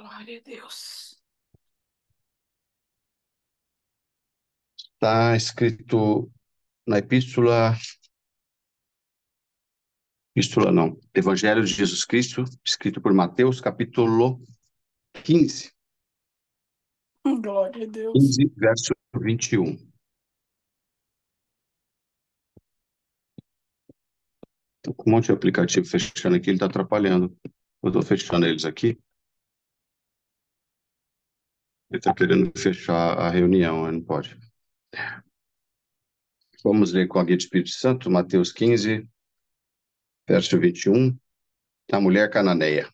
Glória a Deus. Está escrito na epístola. Epístola não. Evangelho de Jesus Cristo, escrito por Mateus, capítulo 15. Glória a Deus. 15, verso 21. Estou com um monte de aplicativo fechando aqui, ele está atrapalhando. Eu estou fechando eles aqui. Ele está querendo fechar a reunião, não pode. Vamos ler com a guia do Espírito Santo, Mateus 15, verso 21, a mulher cananeia.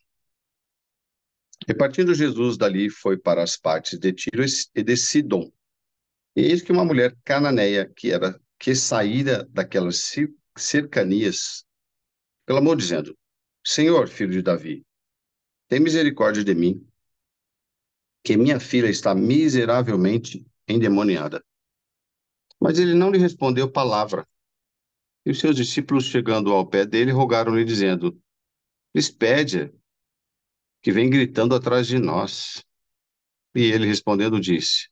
Repartindo Jesus dali, foi para as partes de Tiro e de Sidom. E eis que uma mulher cananeia, que era que saíra daquelas cercanias, clamou dizendo, Senhor, filho de Davi, tem misericórdia de mim, que minha filha está miseravelmente endemoniada. Mas ele não lhe respondeu palavra. E os seus discípulos, chegando ao pé dele, rogaram-lhe, dizendo: Despede-a, que vem gritando atrás de nós. E ele respondendo disse: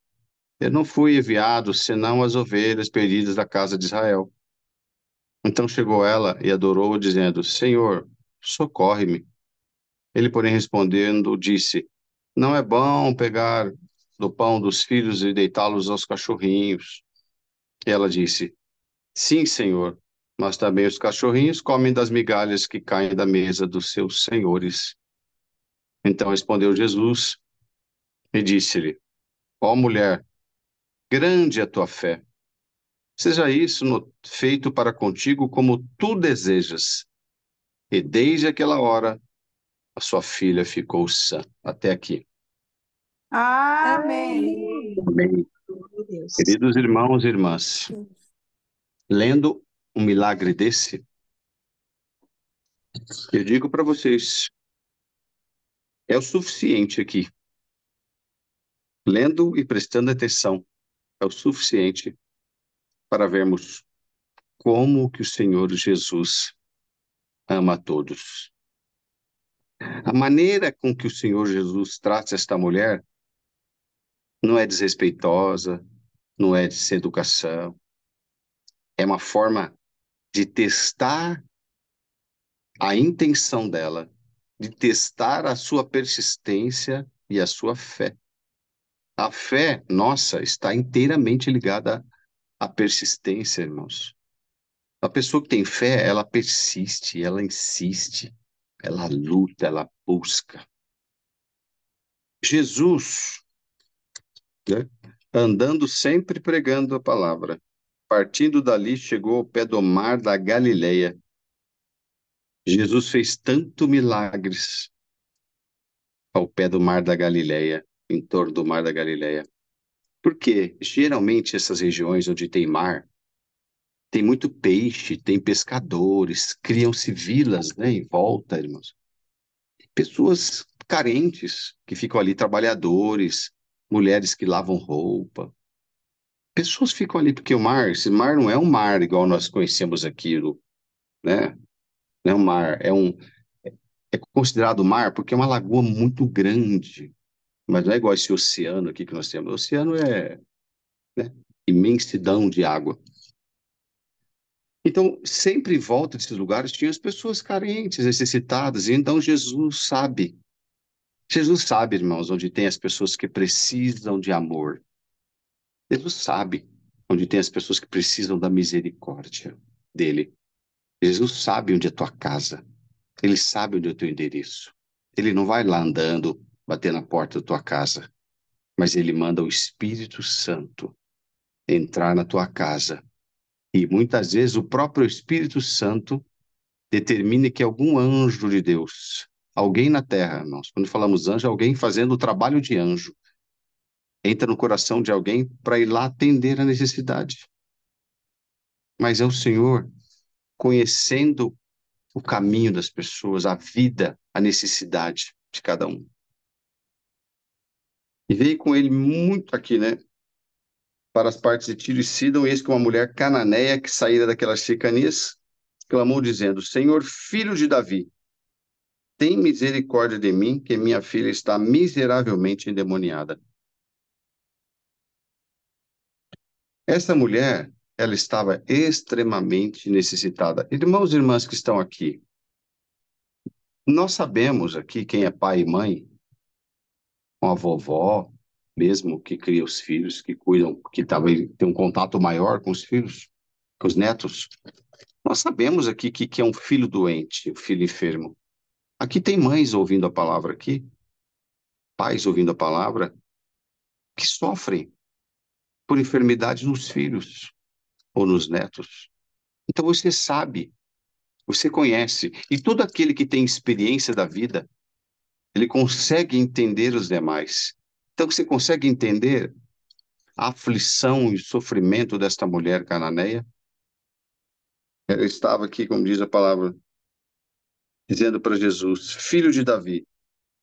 Eu não fui enviado senão as ovelhas perdidas da casa de Israel. Então chegou ela e adorou-o, dizendo: Senhor, socorre-me. Ele, porém, respondendo, disse: não é bom pegar do pão dos filhos e deitá-los aos cachorrinhos. E ela disse: Sim, senhor, mas também os cachorrinhos comem das migalhas que caem da mesa dos seus senhores. Então respondeu Jesus e disse-lhe: Ó oh, mulher, grande é a tua fé. Seja isso no, feito para contigo como tu desejas. E desde aquela hora, a sua filha ficou sã. Até aqui. Amém. Amém. Queridos irmãos e irmãs, lendo um milagre desse, eu digo para vocês, é o suficiente aqui. Lendo e prestando atenção, é o suficiente para vermos como que o Senhor Jesus ama a todos. A maneira com que o Senhor Jesus trata esta mulher não é desrespeitosa, não é de educação. É uma forma de testar a intenção dela, de testar a sua persistência e a sua fé. A fé nossa está inteiramente ligada à persistência, irmãos. A pessoa que tem fé, ela persiste, ela insiste, ela luta, ela busca. Jesus, né? andando sempre pregando a palavra. Partindo dali, chegou ao pé do mar da Galileia. Jesus fez tanto milagres ao pé do mar da Galileia, em torno do mar da Galileia. Porque geralmente essas regiões onde tem mar, tem muito peixe, tem pescadores, criam-se vilas né, em volta, irmãos. Pessoas carentes que ficam ali, trabalhadores, mulheres que lavam roupa. Pessoas ficam ali, porque o mar, esse mar não é um mar igual nós conhecemos aqui, né? Não é um mar, é um. É considerado mar porque é uma lagoa muito grande, mas não é igual esse oceano aqui que nós temos. O oceano é né, imensidão de água. Então, sempre em volta desses lugares tinham as pessoas carentes, necessitadas, e então Jesus sabe. Jesus sabe, irmãos, onde tem as pessoas que precisam de amor. Jesus sabe onde tem as pessoas que precisam da misericórdia dele. Jesus sabe onde é a tua casa. Ele sabe onde é o teu endereço. Ele não vai lá andando, bater na porta da tua casa, mas ele manda o Espírito Santo entrar na tua casa e muitas vezes o próprio Espírito Santo determina que algum anjo de Deus, alguém na terra, nós quando falamos anjo, é alguém fazendo o trabalho de anjo, entra no coração de alguém para ir lá atender a necessidade. Mas é o Senhor conhecendo o caminho das pessoas, a vida, a necessidade de cada um. E veio com ele muito aqui, né? para as partes de Tiro e Sidon, eis que uma mulher cananeia que saíra daquelas cercanias clamou dizendo: Senhor, filho de Davi, tem misericórdia de mim, que minha filha está miseravelmente endemoniada. Essa mulher, ela estava extremamente necessitada. Irmãos e irmãs que estão aqui, nós sabemos aqui quem é pai e mãe, uma vovó, mesmo que cria os filhos, que cuidam, que talvez tem um contato maior com os filhos, com os netos. Nós sabemos aqui que, que é um filho doente, um filho enfermo. Aqui tem mães ouvindo a palavra aqui, pais ouvindo a palavra, que sofrem por enfermidades nos filhos ou nos netos. Então você sabe, você conhece, e todo aquele que tem experiência da vida, ele consegue entender os demais então, você consegue entender a aflição e sofrimento desta mulher cananeia? Ela estava aqui, como diz a palavra, dizendo para Jesus, filho de Davi.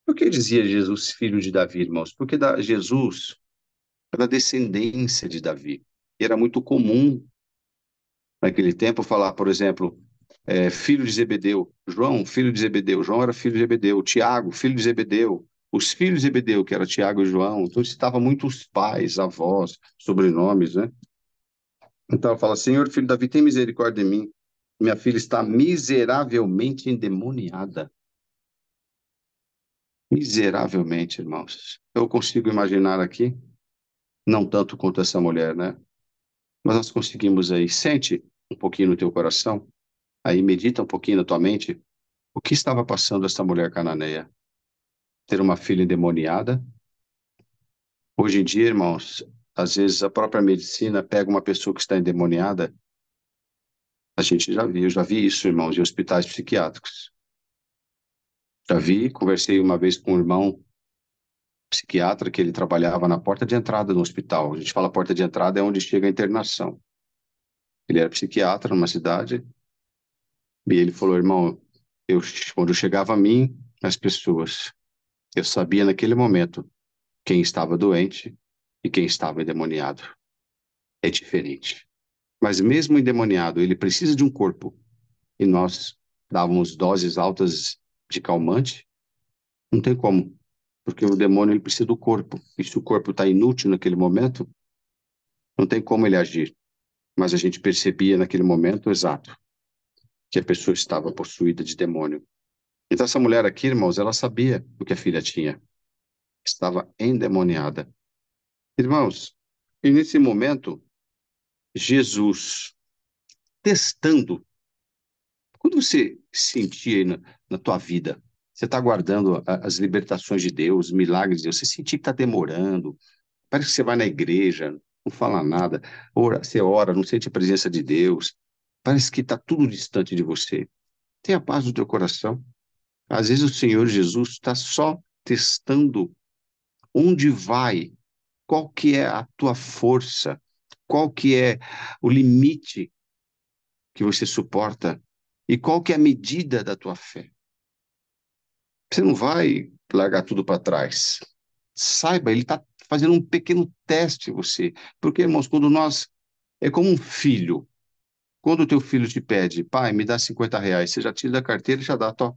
Por que dizia Jesus, filho de Davi, irmãos? Porque da, Jesus era descendência de Davi. E era muito comum naquele tempo falar, por exemplo, é, filho de Zebedeu, João, filho de Zebedeu, João era filho de Zebedeu, Tiago, filho de Zebedeu, os filhos de Ebedeu, que era Tiago e João, então citava muito os pais, avós, sobrenomes, né? Então ela fala: Senhor, filho Davi, tem misericórdia de mim. Minha filha está miseravelmente endemoniada. Miseravelmente, irmãos. Eu consigo imaginar aqui, não tanto quanto essa mulher, né? Mas nós conseguimos aí. Sente um pouquinho no teu coração, aí medita um pouquinho na tua mente o que estava passando essa mulher cananeia ter uma filha endemoniada. Hoje em dia, irmãos, às vezes a própria medicina pega uma pessoa que está endemoniada. A gente já viu, já vi isso, irmãos, em hospitais psiquiátricos. Já vi, conversei uma vez com um irmão psiquiatra que ele trabalhava na porta de entrada do hospital. A gente fala porta de entrada é onde chega a internação. Ele era psiquiatra numa cidade e ele falou, irmão, eu, quando chegava a mim, as pessoas eu sabia naquele momento quem estava doente e quem estava endemoniado. É diferente. Mas mesmo endemoniado, ele precisa de um corpo. E nós dávamos doses altas de calmante. Não tem como, porque o demônio ele precisa do corpo. E se o corpo está inútil naquele momento, não tem como ele agir. Mas a gente percebia naquele momento exato que a pessoa estava possuída de demônio. Então, essa mulher aqui, irmãos, ela sabia o que a filha tinha. Estava endemoniada. Irmãos, e nesse momento, Jesus testando. Quando você sentir aí na, na tua vida, você está aguardando a, as libertações de Deus, os milagres de Deus, você sentir que está demorando, parece que você vai na igreja, não fala nada, ora, você ora, não sente a presença de Deus, parece que está tudo distante de você. Tenha paz no teu coração, às vezes o Senhor Jesus está só testando onde vai, qual que é a tua força, qual que é o limite que você suporta e qual que é a medida da tua fé. Você não vai largar tudo para trás. Saiba, ele está fazendo um pequeno teste em você. Porque, irmãos, quando nós. É como um filho. Quando o teu filho te pede, pai, me dá 50 reais, você já tira da carteira e já dá, tó,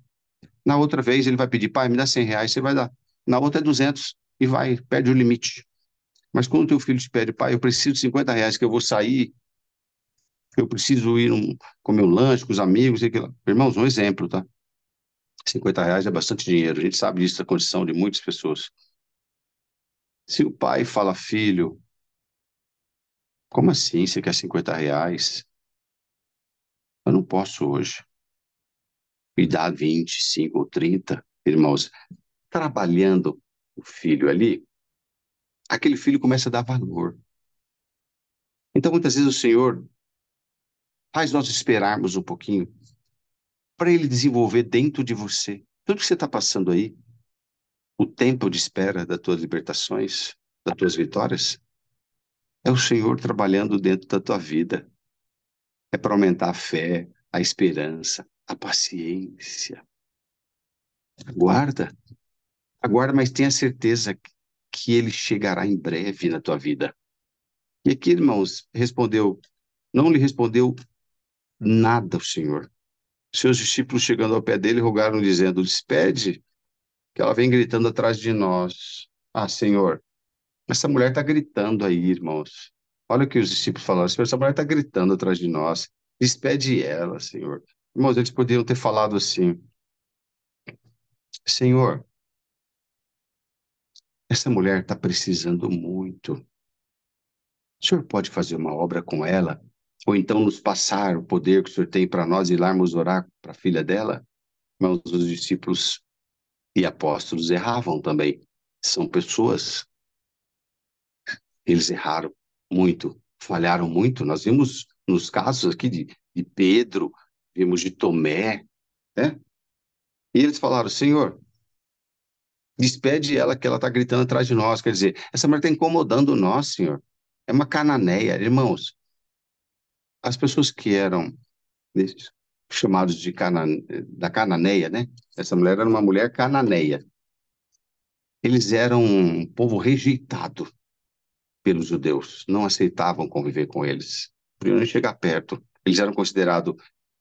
na outra vez ele vai pedir, pai, me dá 100 reais, você vai dar. Na outra é 200 e vai, pede o limite. Mas quando o teu filho te pede, pai, eu preciso de 50 reais que eu vou sair, eu preciso ir um, comer um lanche com os amigos, e aquilo. irmãos, um exemplo, tá? 50 reais é bastante dinheiro, a gente sabe disso da condição de muitas pessoas. Se o pai fala, filho, como assim você quer 50 reais? Eu não posso hoje e dá 25 ou 30 irmãos, trabalhando o filho ali, aquele filho começa a dar valor. Então, muitas vezes o Senhor faz nós esperarmos um pouquinho para Ele desenvolver dentro de você tudo que você está passando aí, o tempo de espera das tuas libertações, das tuas vitórias, é o Senhor trabalhando dentro da tua vida. É para aumentar a fé, a esperança, a paciência. Aguarda. Aguarda, mas tenha certeza que ele chegará em breve na tua vida. E aqui, irmãos, respondeu, não lhe respondeu nada o Senhor. Seus discípulos, chegando ao pé dele, rogaram, dizendo: Despede, que ela vem gritando atrás de nós. Ah, Senhor, essa mulher está gritando aí, irmãos. Olha o que os discípulos falaram: Senhor, essa mulher está gritando atrás de nós. Despede ela, Senhor. Irmãos, eles poderiam ter falado assim: Senhor, essa mulher está precisando muito. O senhor pode fazer uma obra com ela? Ou então nos passar o poder que o senhor tem para nós e irmos orar para a filha dela? Irmãos, os discípulos e apóstolos erravam também. São pessoas. Eles erraram muito, falharam muito. Nós vimos nos casos aqui de, de Pedro, vimos de Tomé, né? E eles falaram: Senhor, despede ela que ela está gritando atrás de nós. Quer dizer, essa mulher está incomodando nós, Senhor. É uma cananeia, irmãos. As pessoas que eram chamados de cana, da cananeia, né? Essa mulher era uma mulher cananeia. Eles eram um povo rejeitado pelos judeus, não aceitavam conviver com eles, não podiam nem chegar perto. Eles eram considerados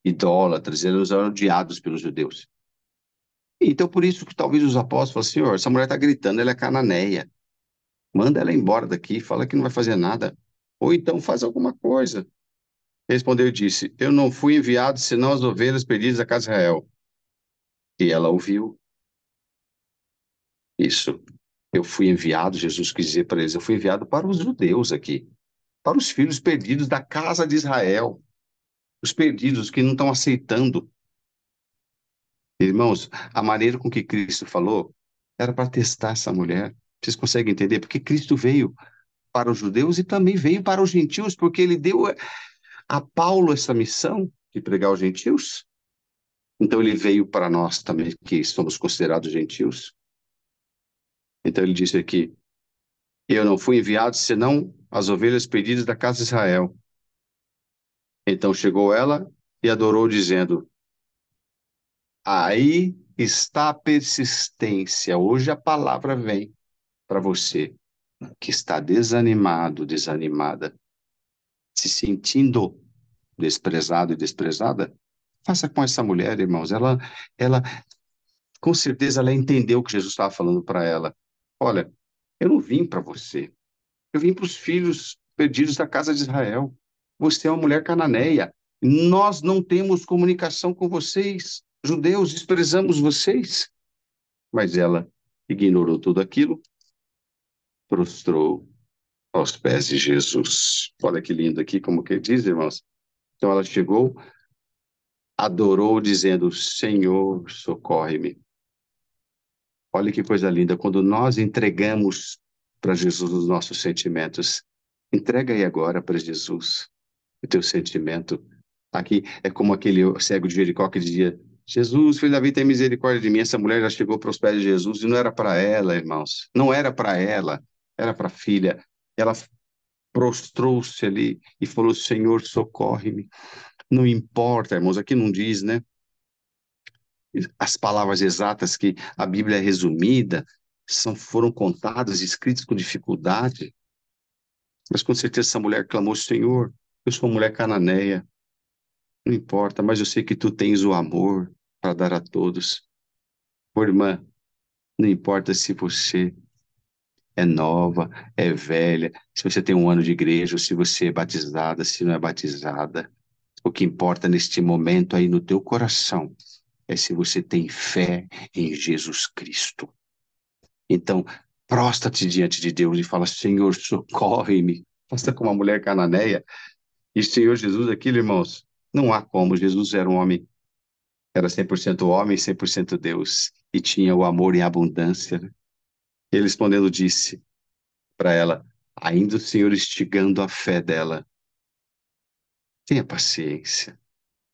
idólatras, eles eram odiados pelos judeus. Então, por isso que talvez os apóstolos falassem, Senhor, essa mulher está gritando, ela é cananeia. Manda ela embora daqui, fala que não vai fazer nada. Ou então faz alguma coisa. Respondeu e disse, eu não fui enviado senão as ovelhas perdidas da casa de Israel. E ela ouviu. Isso. Eu fui enviado, Jesus quis dizer para eles, eu fui enviado para os judeus aqui. Para os filhos perdidos da casa de Israel os perdidos, que não estão aceitando. Irmãos, a maneira com que Cristo falou era para testar essa mulher. Vocês conseguem entender? Porque Cristo veio para os judeus e também veio para os gentios, porque ele deu a Paulo essa missão de pregar aos gentios. Então ele veio para nós também, que somos considerados gentios. Então ele disse aqui: Eu não fui enviado senão as ovelhas perdidas da casa de Israel. Então chegou ela e adorou, dizendo: Aí está a persistência. Hoje a palavra vem para você que está desanimado, desanimada, se sentindo desprezado e desprezada. Faça com essa mulher, irmãos. Ela, ela, com certeza, ela entendeu o que Jesus estava falando para ela. Olha, eu não vim para você. Eu vim para os filhos perdidos da casa de Israel. Você é uma mulher cananeia. Nós não temos comunicação com vocês. Judeus, desprezamos vocês. Mas ela ignorou tudo aquilo, prostrou aos pés de Jesus. Olha que lindo aqui, como que diz, irmãos. Então ela chegou, adorou, dizendo: Senhor, socorre-me. Olha que coisa linda, quando nós entregamos para Jesus os nossos sentimentos, entrega aí agora para Jesus o teu sentimento. Tá aqui é como aquele cego de Jericó que dizia: Jesus, filho da vida, tem misericórdia de mim. Essa mulher já chegou para os pés de Jesus e não era para ela, irmãos. Não era para ela, era para a filha. Ela prostrou-se ali e falou: Senhor, socorre-me. Não importa, irmãos, aqui não diz, né? As palavras exatas que a Bíblia é resumida são, foram contadas, escritas com dificuldade. Mas com certeza essa mulher clamou: Senhor, eu sou mulher cananeia, não importa, mas eu sei que tu tens o amor para dar a todos. Ô irmã, não importa se você é nova, é velha, se você tem um ano de igreja, ou se você é batizada, se não é batizada. O que importa neste momento aí no teu coração é se você tem fé em Jesus Cristo. Então, prosta-te diante de Deus e fala: Senhor, socorre-me. Faça como a mulher cananeia e Senhor Jesus, aquilo, irmãos, não há como. Jesus era um homem, era 100% homem e 100% Deus, e tinha o amor em abundância. Né? Ele respondendo disse para ela, ainda o Senhor instigando a fé dela. Tenha paciência.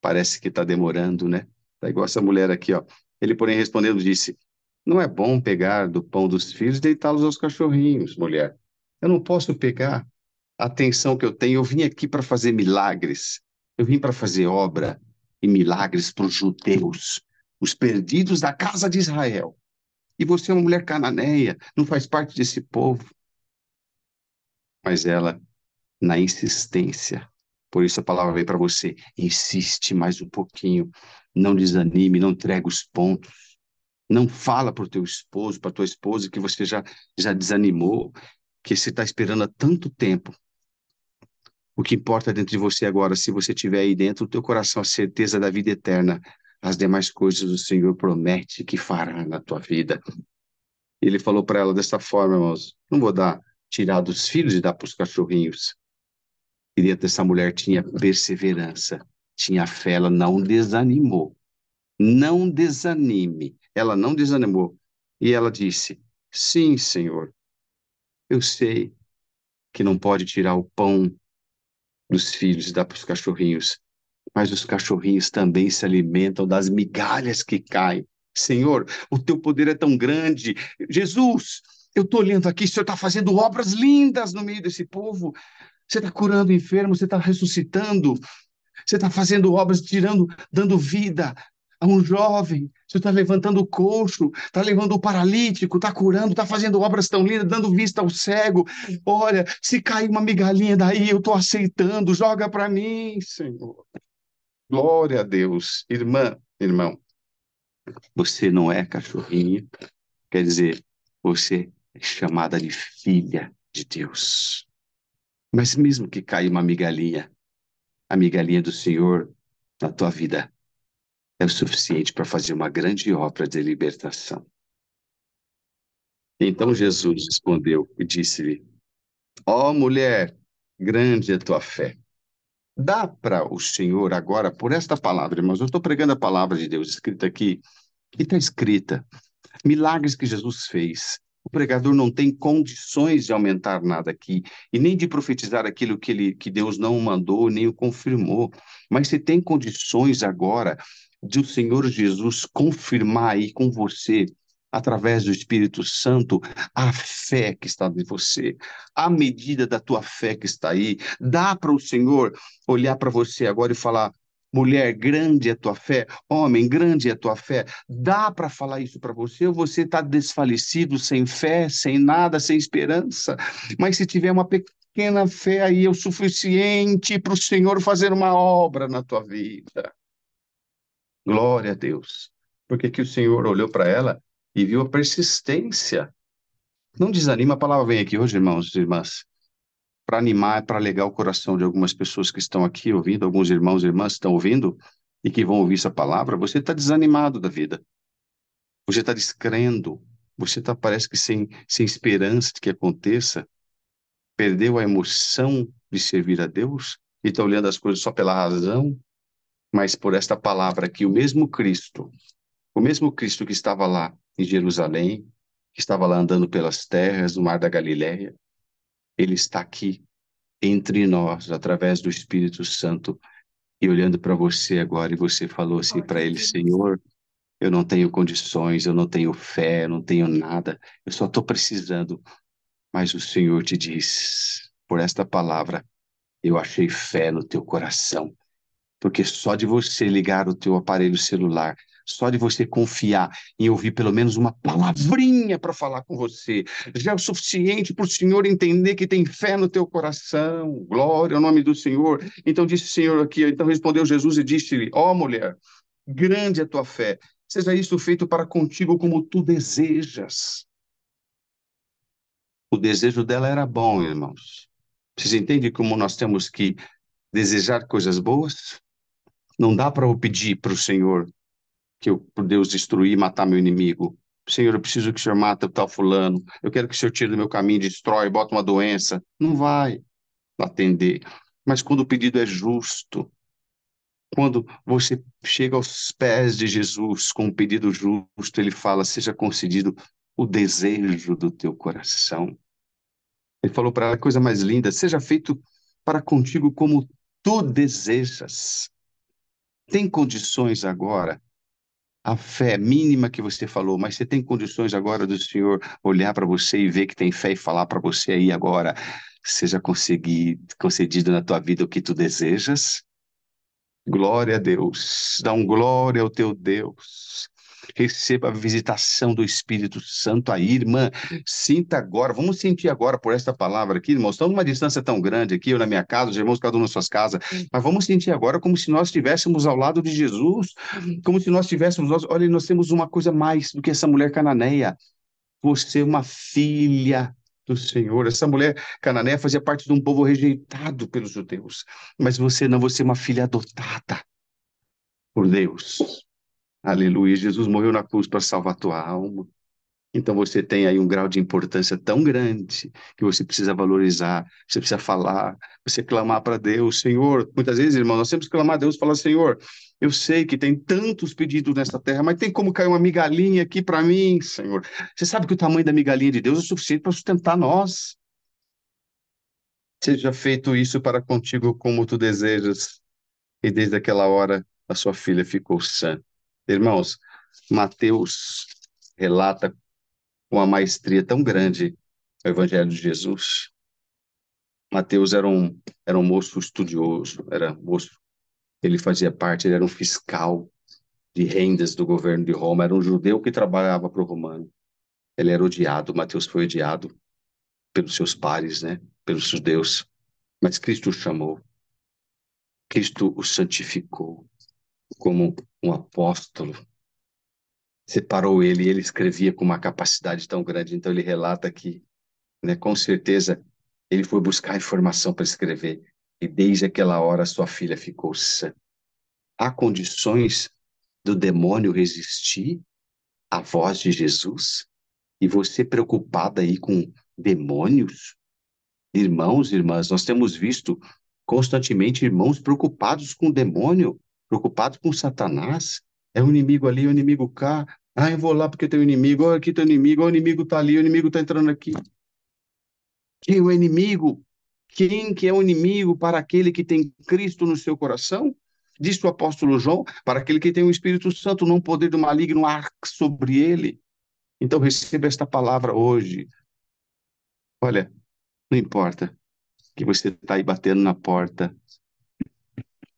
Parece que está demorando, né? Está igual essa mulher aqui, ó. Ele, porém, respondendo, disse: Não é bom pegar do pão dos filhos e deitá-los aos cachorrinhos, mulher. Eu não posso pegar atenção que eu tenho. Eu vim aqui para fazer milagres. Eu vim para fazer obra e milagres para os judeus, os perdidos da casa de Israel. E você é uma mulher cananeia, não faz parte desse povo. Mas ela, na insistência, por isso a palavra vem para você, insiste mais um pouquinho, não desanime, não entregue os pontos. Não fala para o teu esposo, para tua esposa que você já, já desanimou, que você está esperando há tanto tempo o que importa dentro de você agora, se você tiver aí dentro o teu coração a certeza da vida eterna, as demais coisas o Senhor promete que fará na tua vida. Ele falou para ela dessa forma, irmãos: não vou dar, tirar dos filhos e dar para os cachorrinhos. E dentro dessa mulher tinha perseverança, tinha fé, ela não desanimou. Não desanime. Ela não desanimou. E ela disse: Sim, Senhor, eu sei que não pode tirar o pão dos filhos, dá para os cachorrinhos. Mas os cachorrinhos também se alimentam das migalhas que caem. Senhor, o teu poder é tão grande. Jesus, eu estou olhando aqui, o Senhor está fazendo obras lindas no meio desse povo. Você está curando enfermos, você está ressuscitando, você está fazendo obras, tirando, dando vida, a um jovem, você está levantando o coxo, está levando o paralítico, está curando, está fazendo obras tão lindas, dando vista ao cego. Olha, se cair uma migalhinha daí, eu estou aceitando, joga para mim, Senhor. Glória a Deus. Irmã, irmão, você não é cachorrinho, quer dizer, você é chamada de filha de Deus. Mas mesmo que caia uma migalhinha, a migalhinha do Senhor na tua vida é o suficiente para fazer uma grande obra de libertação. Então Jesus respondeu e disse-lhe: Ó oh, mulher, grande é tua fé. Dá para o Senhor agora, por esta palavra, irmãos, eu estou pregando a palavra de Deus escrita aqui, que está escrita. Milagres que Jesus fez. O pregador não tem condições de aumentar nada aqui, e nem de profetizar aquilo que, ele, que Deus não mandou, nem o confirmou. Mas se tem condições agora de o Senhor Jesus confirmar aí com você, através do Espírito Santo, a fé que está em você, a medida da tua fé que está aí. Dá para o Senhor olhar para você agora e falar: mulher, grande é a tua fé, homem, grande é a tua fé. Dá para falar isso para você ou você está desfalecido, sem fé, sem nada, sem esperança? Mas se tiver uma pequena fé aí, é o suficiente para o Senhor fazer uma obra na tua vida. Glória a Deus. Porque que o Senhor olhou para ela e viu a persistência. Não desanima, a palavra vem aqui hoje, irmãos e irmãs, para animar, para alegar o coração de algumas pessoas que estão aqui ouvindo, alguns irmãos e irmãs estão ouvindo e que vão ouvir essa palavra. Você está desanimado da vida. Você está descrendo. Você está, parece que, sem, sem esperança de que aconteça. Perdeu a emoção de servir a Deus e está olhando as coisas só pela razão, mas por esta palavra que o mesmo Cristo, o mesmo Cristo que estava lá em Jerusalém, que estava lá andando pelas terras do mar da Galiléia, ele está aqui entre nós através do Espírito Santo e olhando para você agora e você falou assim para ele, Senhor, eu não tenho condições, eu não tenho fé, eu não tenho nada, eu só estou precisando. Mas o Senhor te diz, por esta palavra, eu achei fé no teu coração. Porque só de você ligar o teu aparelho celular, só de você confiar em ouvir pelo menos uma palavrinha para falar com você, já é o suficiente para o Senhor entender que tem fé no teu coração. Glória ao nome do Senhor. Então disse o Senhor aqui, então respondeu Jesus e disse-lhe: Ó oh, mulher, grande é a tua fé. Seja isto feito para contigo como tu desejas. O desejo dela era bom, irmãos. Vocês entendem como nós temos que desejar coisas boas? Não dá para eu pedir para o Senhor que eu, por Deus, destruir e matar meu inimigo. Senhor, eu preciso que o Senhor mate o tal fulano. Eu quero que o Senhor tire do meu caminho, destrói, bota uma doença. Não vai atender. Mas quando o pedido é justo, quando você chega aos pés de Jesus com um pedido justo, ele fala: seja concedido o desejo do teu coração. Ele falou para ela a coisa mais linda: seja feito para contigo como tu desejas tem condições agora, a fé mínima que você falou, mas você tem condições agora do Senhor olhar para você e ver que tem fé e falar para você aí agora, seja concedido na tua vida o que tu desejas? Glória a Deus. Dá um glória ao teu Deus receba a visitação do Espírito Santo aí, irmã. Sinta agora, vamos sentir agora por esta palavra aqui, irmãos. Estamos numa distância tão grande aqui, eu na minha casa, os irmãos cada um nas suas casas, mas vamos sentir agora como se nós estivéssemos ao lado de Jesus, uhum. como se nós tivéssemos, nós, olha, nós temos uma coisa mais do que essa mulher cananeia. Você é uma filha do Senhor. Essa mulher cananeia fazia parte de um povo rejeitado pelos judeus, mas você não, você é uma filha adotada por Deus. Aleluia. Jesus morreu na cruz para salvar a tua alma. Então você tem aí um grau de importância tão grande que você precisa valorizar, você precisa falar, você clamar para Deus, Senhor. Muitas vezes, irmão, nós temos que clamar a Deus, falar, Senhor, eu sei que tem tantos pedidos nessa terra, mas tem como cair uma migalhinha aqui para mim, Senhor. Você sabe que o tamanho da migalhinha de Deus é suficiente para sustentar nós. Seja feito isso para contigo como tu desejas. E desde aquela hora a sua filha ficou sã. Irmãos, Mateus relata com uma maestria tão grande o Evangelho de Jesus. Mateus era um, era um moço estudioso, era moço, ele fazia parte, ele era um fiscal de rendas do governo de Roma, era um judeu que trabalhava para o romano. Ele era odiado, Mateus foi odiado pelos seus pares, né? pelos judeus, mas Cristo o chamou, Cristo o santificou, como um apóstolo. Separou ele, ele escrevia com uma capacidade tão grande, então ele relata que, né, com certeza, ele foi buscar informação para escrever, e desde aquela hora sua filha ficou sã. Há condições do demônio resistir à voz de Jesus? E você preocupada aí com demônios? Irmãos e irmãs, nós temos visto constantemente irmãos preocupados com o demônio preocupado com Satanás. É o um inimigo ali, é o um inimigo cá. Ah, eu vou lá porque tem um inimigo. Olha aqui tem um inimigo. o inimigo está ali, o inimigo está entrando aqui. Quem é o inimigo? Quem que é o inimigo para aquele que tem Cristo no seu coração? Disse o apóstolo João, para aquele que tem o Espírito Santo, não poder do maligno arque sobre ele. Então receba esta palavra hoje. Olha, não importa que você está aí batendo na porta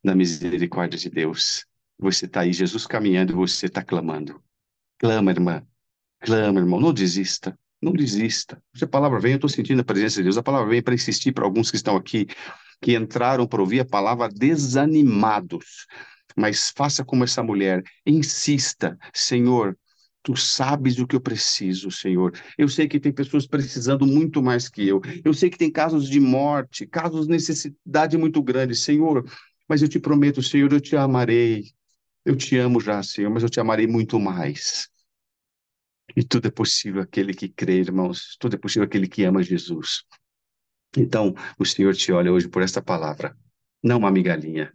na misericórdia de Deus. Você está aí, Jesus caminhando, você está clamando. Clama, irmã. Clama, irmão. Não desista. Não desista. Se a palavra vem, eu estou sentindo a presença de Deus. A palavra vem para insistir para alguns que estão aqui, que entraram para ouvir a palavra desanimados. Mas faça como essa mulher. Insista. Senhor, Tu sabes o que eu preciso, Senhor. Eu sei que tem pessoas precisando muito mais que eu. Eu sei que tem casos de morte, casos de necessidade muito grande. Senhor, mas eu te prometo, Senhor, eu te amarei. Eu te amo já, Senhor, mas eu te amarei muito mais. E tudo é possível aquele que crê, irmãos. Tudo é possível aquele que ama Jesus. Então, o Senhor te olha hoje por esta palavra, não uma migalhinha.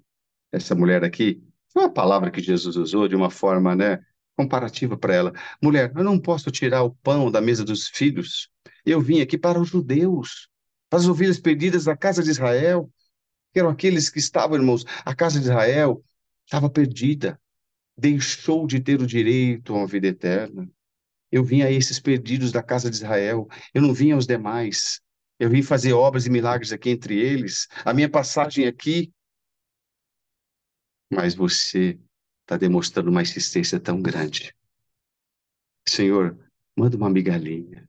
Essa mulher aqui foi a palavra que Jesus usou de uma forma, né, comparativa para ela. Mulher, eu não posso tirar o pão da mesa dos filhos. Eu vim aqui para os judeus, para as ovelhas perdidas da casa de Israel que eram aqueles que estavam, irmãos, a casa de Israel estava perdida, deixou de ter o direito a uma vida eterna. Eu vim a esses perdidos da casa de Israel, eu não vim aos demais. Eu vim fazer obras e milagres aqui entre eles. A minha passagem aqui. Mas você está demonstrando uma existência tão grande. Senhor, manda uma migalhinha.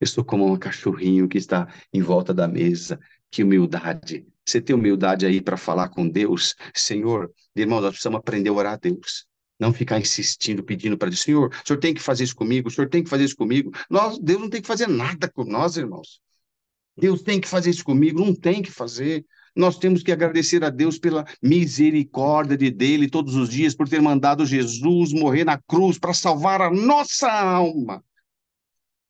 Eu sou como um cachorrinho que está em volta da mesa. Que humildade. Você tem humildade aí para falar com Deus? Senhor, irmão, nós precisamos aprender a orar a Deus. Não ficar insistindo, pedindo para Deus, Senhor, o Senhor tem que fazer isso comigo, o Senhor tem que fazer isso comigo. Nós, Deus não tem que fazer nada com nós, irmãos. Deus tem que fazer isso comigo, não tem que fazer. Nós temos que agradecer a Deus pela misericórdia de dele todos os dias, por ter mandado Jesus morrer na cruz para salvar a nossa alma.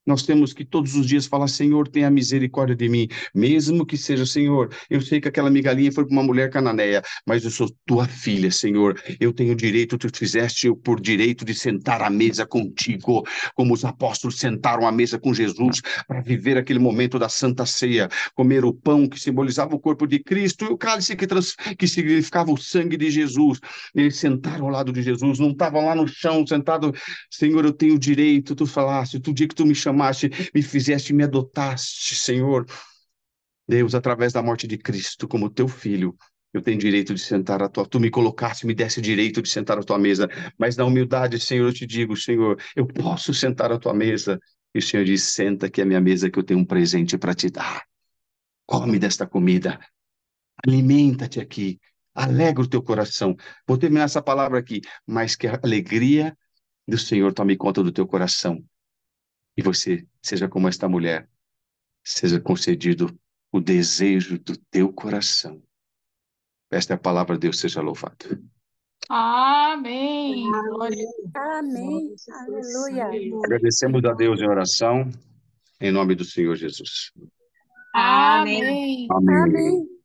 Nós temos que todos os dias falar: Senhor, tenha misericórdia de mim, mesmo que seja, Senhor, eu sei que aquela migalhinha foi para uma mulher cananeia, mas eu sou tua filha, Senhor. Eu tenho direito, tu fizeste eu por direito de sentar à mesa contigo, como os apóstolos sentaram à mesa com Jesus para viver aquele momento da Santa Ceia, comer o pão que simbolizava o corpo de Cristo e o cálice que, trans... que significava o sangue de Jesus. Eles sentaram ao lado de Jesus, não estavam lá no chão sentado, Senhor, eu tenho direito, tu falaste, tu dia que tu me chamaste amaste, me fizeste, me adotaste, Senhor. Deus, através da morte de Cristo como teu filho, eu tenho direito de sentar à tua, tu me colocaste, me desse direito de sentar à tua mesa, mas na humildade, Senhor, eu te digo, Senhor, eu posso sentar à tua mesa. E o Senhor diz: senta aqui à minha mesa que eu tenho um presente para te dar. Come desta comida, alimenta-te aqui, alegra o teu coração. Vou terminar essa palavra aqui, mas que a alegria do Senhor tome conta do teu coração e você seja como esta mulher, seja concedido o desejo do teu coração. Esta é a palavra de Deus, seja louvado. Amém. Amém. Aleluia. Agradecemos a Deus em oração, em nome do Senhor Jesus. Amém. Amém. Amém.